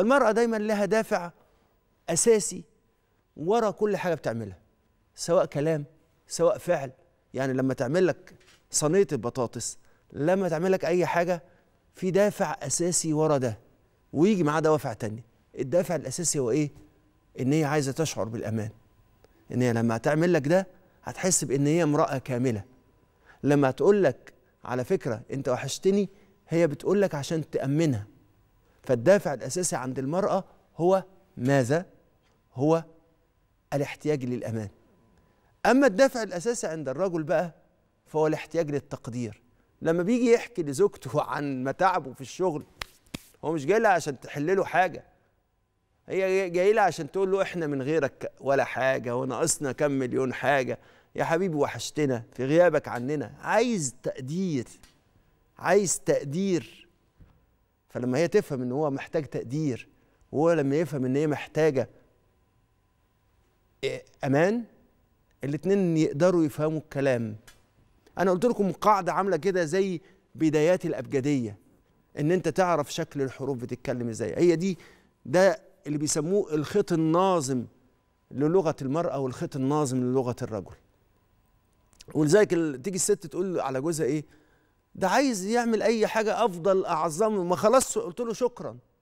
المرأة دايما لها دافع أساسي ورا كل حاجة بتعملها سواء كلام سواء فعل يعني لما تعمل لك صينية البطاطس لما تعمل لك أي حاجة في دافع أساسي ورا ده ويجي معاه دوافع تانية الدافع الأساسي هو إيه؟ إن هي عايزة تشعر بالأمان إن هي لما هتعمل لك ده هتحس بإن هي امرأة كاملة لما تقول لك على فكرة أنت وحشتني هي بتقول لك عشان تأمنها فالدافع الأساسي عند المرأة هو ماذا؟ هو الاحتياج للأمان أما الدافع الأساسي عند الرجل بقى فهو الاحتياج للتقدير لما بيجي يحكي لزوجته عن متاعبه في الشغل هو مش جاي لها عشان تحل له حاجة هي جاي لها عشان تقول له احنا من غيرك ولا حاجة وناقصنا كم مليون حاجة يا حبيبي وحشتنا في غيابك عننا عايز تقدير عايز تقدير فلما هي تفهم ان هو محتاج تقدير وهو لما يفهم ان هي محتاجه إيه، امان الاثنين يقدروا يفهموا الكلام انا قلت لكم قاعده عامله كده زي بدايات الابجديه ان انت تعرف شكل الحروف بتتكلم ازاي هي دي ده اللي بيسموه الخيط الناظم للغه المراه والخيط الناظم للغه الرجل ولذلك تيجي الست تقول على جوزها ايه ده عايز يعمل اي حاجه افضل اعظم ما خلاص قلت له شكرا